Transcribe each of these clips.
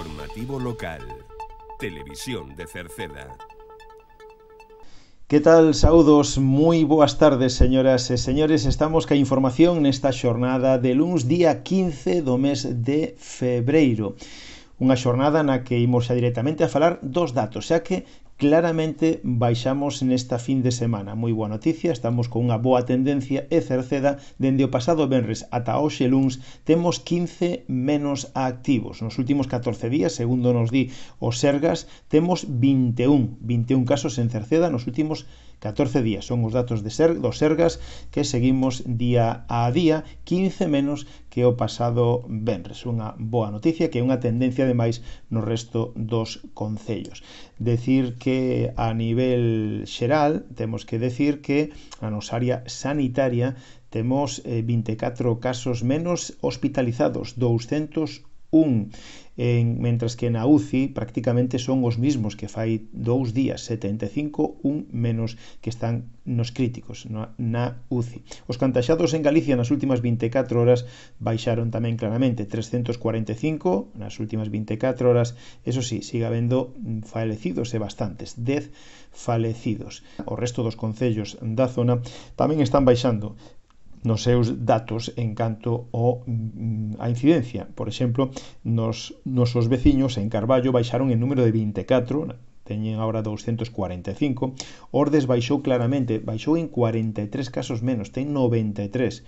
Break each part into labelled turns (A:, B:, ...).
A: Informativo local. Televisión de Cerceda. Que tal? Saúdos, moi boas tardes, señoras e señores. Estamos ca información nesta xornada de luns día 15 do mes de febreiro. Unha xornada na que imos xa directamente a falar dos datos, xa que Claramente baixamos nesta fin de semana. Moi boa noticia, estamos con unha boa tendencia e cerceda dende o pasado venres ata hoxe luns temos 15 menos activos. Nos últimos 14 días, segundo nos di o Sergas, temos 21, 21 casos en cerceda nos últimos 14 días son os datos de ser, dos Sergas que seguimos día a día, 15 menos que o pasado Benres. Unha boa noticia que é unha tendencia ademais no resto dos concellos. Decir que a nivel xeral temos que decir que a nos área sanitaria temos 24 eh, casos menos hospitalizados, un, en, mentras que na UCI prácticamente son os mismos que fai dous días, 75, un menos que están nos críticos na, na UCI. Os cantaxados en Galicia nas últimas 24 horas baixaron tamén claramente, 345 nas últimas 24 horas, eso sí, siga habendo mm, falecidos e bastantes, 10 falecidos. O resto dos concellos da zona tamén están baixando nos seus datos en canto ao, mm, a incidencia. Por exemplo, nos nosos veciños en Carballo baixaron en número de 24, teñen agora 245, Ordes baixou claramente, baixou en 43 casos menos, ten 93.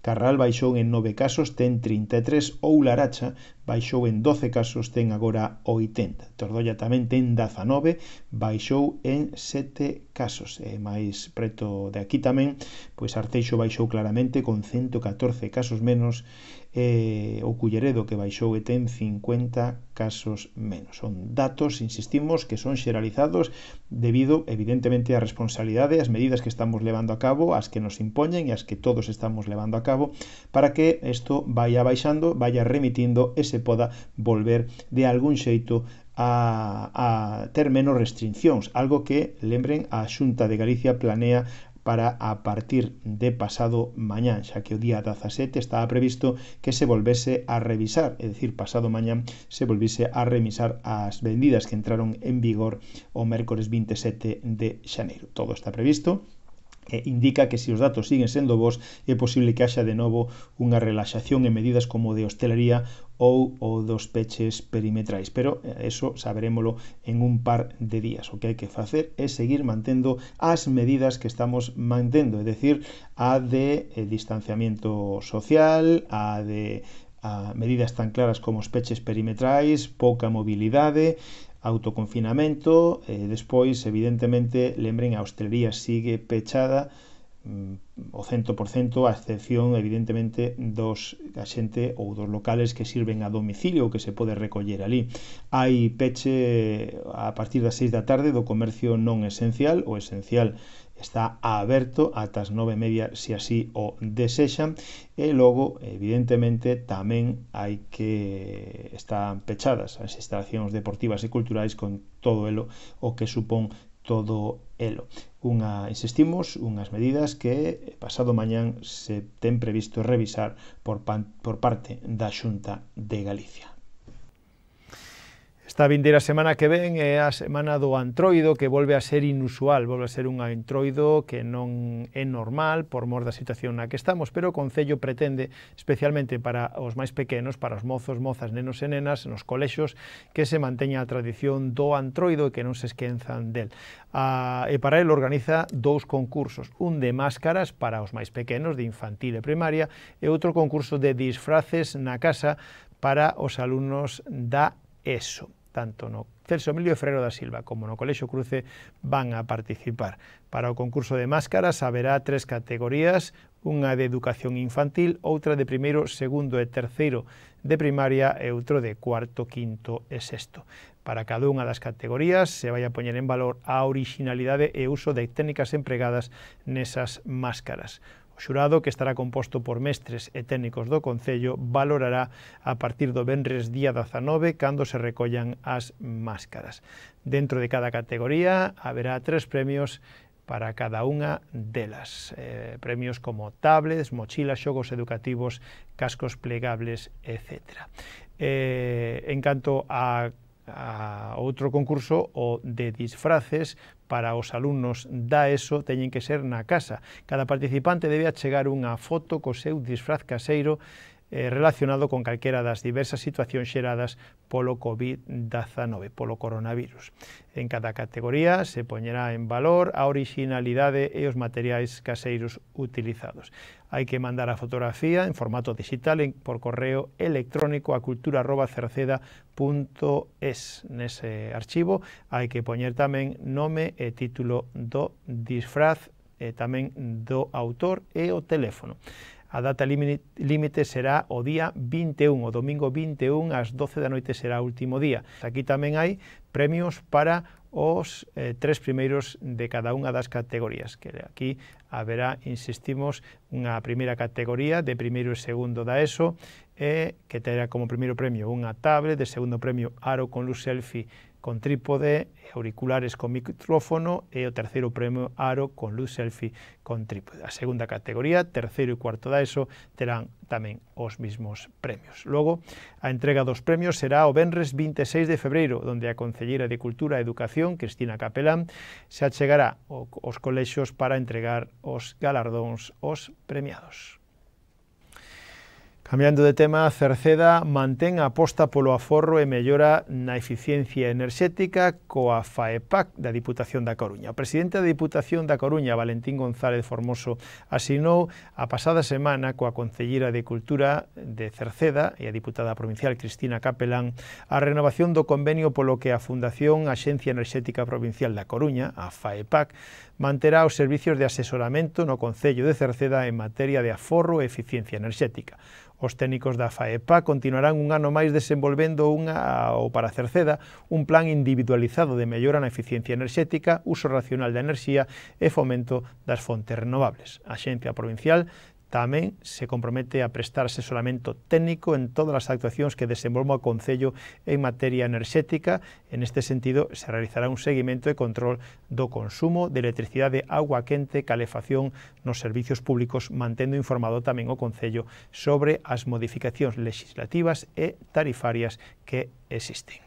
A: Carral baixou en nove casos, ten 33, ou Laracha baixou en 12 casos, ten agora 80. Tordolla tamén ten 19, baixou en 7 casos. E máis preto de aquí tamén, pois Arteixo baixou claramente con 114 casos menos e o Culleredo que baixou e ten 50 casos menos. Son datos, insistimos, que son xeralizados debido, evidentemente, á responsabilidade, ás medidas que estamos levando a cabo, as que nos impoñen e as que todos estamos levando a cabo cabo para que isto vaya baixando, vaya remitindo e se poda volver de algún xeito a, a ter menos restriccións, algo que, lembren, a Xunta de Galicia planea para a partir de pasado mañán, xa que o día 17 estaba previsto que se volvese a revisar, é dicir, pasado mañán se volvise a revisar as vendidas que entraron en vigor o mércores 27 de xaneiro. Todo está previsto, e indica que se os datos siguen sendo vos é posible que haxa de novo unha relaxación en medidas como de hostelería ou o dos peches perimetrais pero eh, eso saberémolo en un par de días o que hai que facer é seguir mantendo as medidas que estamos mantendo é dicir, a de eh, distanciamiento social a de a medidas tan claras como os peches perimetrais pouca mobilidade autoconfinamento e despois evidentemente lembren a hostelería sigue pechada mm, o 100% a excepción evidentemente dos da xente ou dos locales que sirven a domicilio que se pode recoller ali. Hai peche a partir das 6 da tarde do comercio non esencial ou esencial está aberto ata as nove e media se así o desexan e logo evidentemente tamén hai que están pechadas as instalacións deportivas e culturais con todo elo o que supón todo elo. Unha, insistimos, unhas medidas que pasado mañán se ten previsto revisar por, pan, por parte da Xunta de Galicia. Esta vindeira semana que ven é a semana do antroido que volve a ser inusual, volve a ser un antroido que non é normal por mor da situación na que estamos, pero o Concello pretende, especialmente para os máis pequenos, para os mozos, mozas, nenos e nenas, nos colexos, que se manteña a tradición do antroido e que non se esquenzan del. A, e para el organiza dous concursos, un de máscaras para os máis pequenos, de infantil e primaria, e outro concurso de disfraces na casa para os alumnos da ESO tanto no Celso Emilio Ferreiro da Silva como no Colexo Cruce van a participar. Para o concurso de máscaras haberá tres categorías, unha de educación infantil, outra de primeiro, segundo e terceiro de primaria e outro de cuarto, quinto e sexto. Para cada unha das categorías se vai a poñer en valor a originalidade e uso de técnicas empregadas nesas máscaras xurado que estará composto por mestres e técnicos do Concello valorará a partir do Benres día 19 cando se recollan as máscaras. Dentro de cada categoría haberá tres premios para cada unha delas. Eh, premios como tablets, mochilas, xogos educativos, cascos plegables, etc. Eh, en canto a a outro concurso o de disfraces para os alumnos da ESO teñen que ser na casa. Cada participante debe achegar unha foto co seu disfraz caseiro eh, relacionado con calquera das diversas situacións xeradas polo COVID-19, polo coronavirus. En cada categoría se poñerá en valor a originalidade e os materiais caseiros utilizados. Hai que mandar a fotografía en formato digital en, por correo electrónico a cultura.cerceda.es. Nese archivo hai que poñer tamén nome e título do disfraz e tamén do autor e o teléfono. A data límite será o día 21, o domingo 21 ás 12 da noite será o último día. Aquí tamén hai premios para os eh, tres primeiros de cada unha das categorías, que aquí haberá, insistimos, unha primeira categoría de primeiro e segundo da ESO, eh, que terá como primeiro premio unha tablet, de segundo premio aro con luz selfie con trípode, auriculares con micrófono e o terceiro premio Aro con luz selfie con trípode. A segunda categoría, terceiro e cuarto da ESO, terán tamén os mesmos premios. Logo, a entrega dos premios será o Benres 26 de febreiro, onde a Concelleira de Cultura e Educación, Cristina Capelán, se achegará aos colexos para entregar os galardóns aos premiados. Cambiando de tema, Cerceda mantén a aposta polo aforro e mellora na eficiencia enerxética coa FAEPAC da Diputación da Coruña. O presidente da Diputación da Coruña, Valentín González Formoso, asinou a pasada semana coa Concellera de Cultura de Cerceda e a Diputada Provincial Cristina Capelán a renovación do convenio polo que a Fundación Axencia Enerxética Provincial da Coruña, a FAEPAC, manterá os servicios de asesoramento no Concello de Cerceda en materia de aforro e eficiencia enerxética. Os técnicos da FAEPA continuarán un ano máis desenvolvendo unha ou para Cerceda un plan individualizado de mellora na eficiencia enerxética, uso racional da enerxía e fomento das fontes renovables. A Xencia Provincial Tamén se compromete a prestar asesoramento técnico en todas as actuacións que desenvolva o Concello en materia enerxética. En este sentido, se realizará un seguimento e control do consumo de electricidade, agua quente, calefacción nos servicios públicos, mantendo informado tamén o Concello sobre as modificacións legislativas e tarifarias que existen.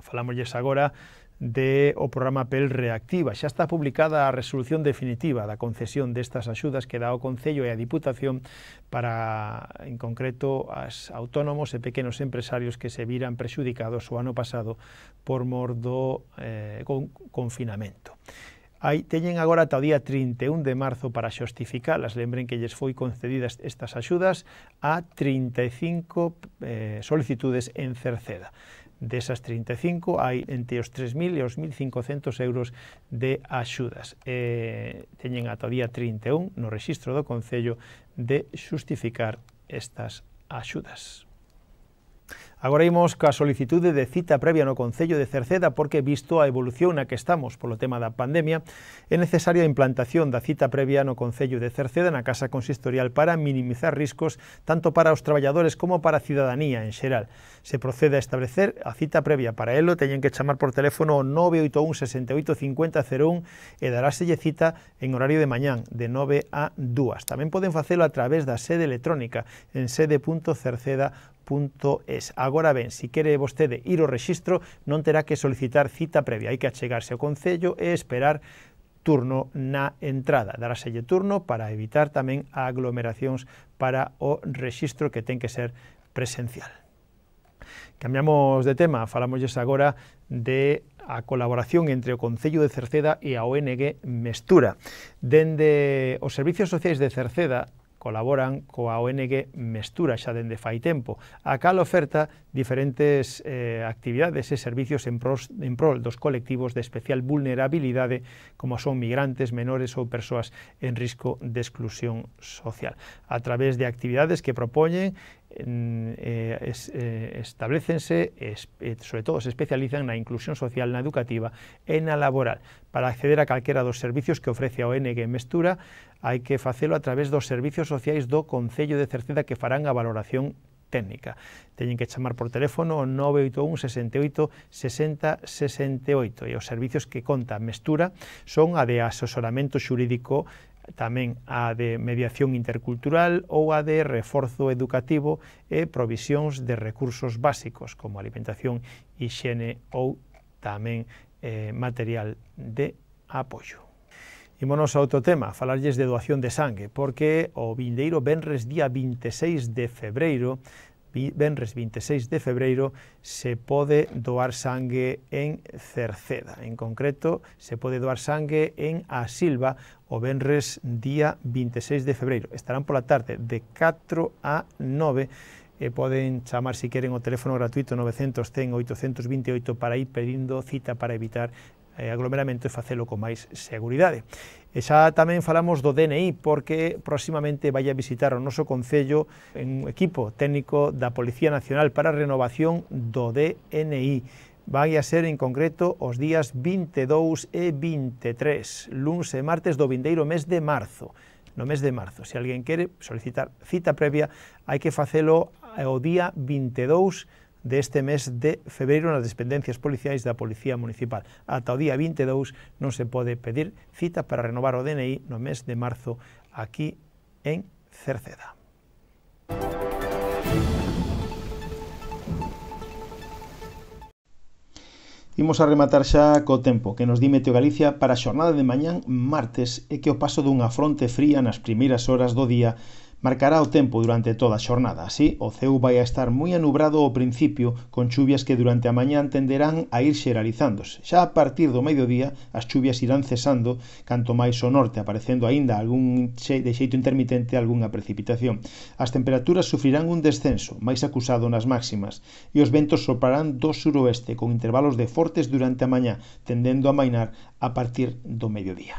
A: Falámoslles agora de o programa PEL Reactiva. Xa está publicada a resolución definitiva da concesión destas axudas que dá o Concello e a Diputación para, en concreto, as autónomos e pequenos empresarios que se viran prexudicados o ano pasado por mor do eh, con, confinamento. Hai, teñen agora ata o día 31 de marzo para xustificalas. Lembren que lles foi concedidas estas axudas a 35 eh, solicitudes en Cerceda desas 35 hai entre os 3.000 e os 1.500 euros de axudas. Eh, teñen ata o día 31 no rexistro do Concello de xustificar estas axudas. Agora imos ca solicitude de cita previa no Concello de Cerceda porque visto a evolución na que estamos por lo tema da pandemia, es necesaria a implantación da cita previa no Concello de Cerceda en la Casa Consistorial para minimizar riesgos tanto para los trabajadores como para a cidadanía en xeral. Se procede a establecer a cita previa para ello, teñen que llamar por teléfono 981 68 50 01 e daráselle cita en horario de mañana de 9 a 2. También pueden hacerlo a través da sede electrónica en sede.cerceda.com www.registro.es. Agora ben, se quere vostede ir ao rexistro, non terá que solicitar cita previa, hai que achegarse ao Concello e esperar turno na entrada. Daráselle turno para evitar tamén a aglomeracións para o rexistro que ten que ser presencial. Cambiamos de tema, falámoslles agora de a colaboración entre o Concello de Cerceda e a ONG Mestura. Dende os Servicios Sociais de Cerceda colaboran coa ONG Mestura xa dende fai tempo. A cal oferta diferentes eh, actividades e servicios en, pros, en prol dos colectivos de especial vulnerabilidade como son migrantes, menores ou persoas en risco de exclusión social. A través de actividades que propoñen eh, es, eh, establecense, es, eh, sobre todo se especializan na inclusión social, na educativa e na laboral. Para acceder a calquera dos servicios que ofrece a ONG Mestura, hai que facelo a través dos servizos sociais do Concello de Cerceda que farán a valoración técnica. Teñen que chamar por teléfono ao 981 68 60 68 e os servicios que conta Mestura son a de asesoramento xurídico tamén a de mediación intercultural ou a de reforzo educativo e provisións de recursos básicos como alimentación, higiene ou tamén eh, material de apoio. Imonos a outro tema, falarlles de doación de sangue, porque o vindeiro venres día 26 de febreiro venres 26 de febreiro se pode doar sangue en Cerceda. En concreto, se pode doar sangue en A Silva o venres día 26 de febreiro. Estarán pola tarde de 4 a 9 e poden chamar se si queren o teléfono gratuito 900 100 828 para ir pedindo cita para evitar eh, aglomeramento e facelo con máis seguridade. E xa tamén falamos do DNI, porque próximamente vai a visitar o noso Concello en equipo técnico da Policía Nacional para a renovación do DNI. Vai a ser en concreto os días 22 e 23, luns e martes do vindeiro mes de marzo no mes de marzo. Se alguén quere solicitar cita previa, hai que facelo eh, o día 22 de este mes de febreiro nas dependencias policiais da Policía Municipal. Ata o día 22 non se pode pedir cita para renovar o DNI no mes de marzo aquí en Cerceda. Imos a rematar xa co tempo que nos di Meteo Galicia para a xornada de mañán martes e que o paso dunha fronte fría nas primeiras horas do día Marcará o tempo durante toda a xornada, así o ceu vai a estar moi anubrado ao principio con chuvias que durante a mañán tenderán a ir xeralizándose. Xa a partir do mediodía as chuvias irán cesando, canto máis o norte aparecendo aínda algún xe de xeito intermitente algunha precipitación. As temperaturas sufrirán un descenso máis acusado nas máximas e os ventos soparán do suroeste con intervalos de fortes durante a mañá, tendendo a mainar a partir do mediodía.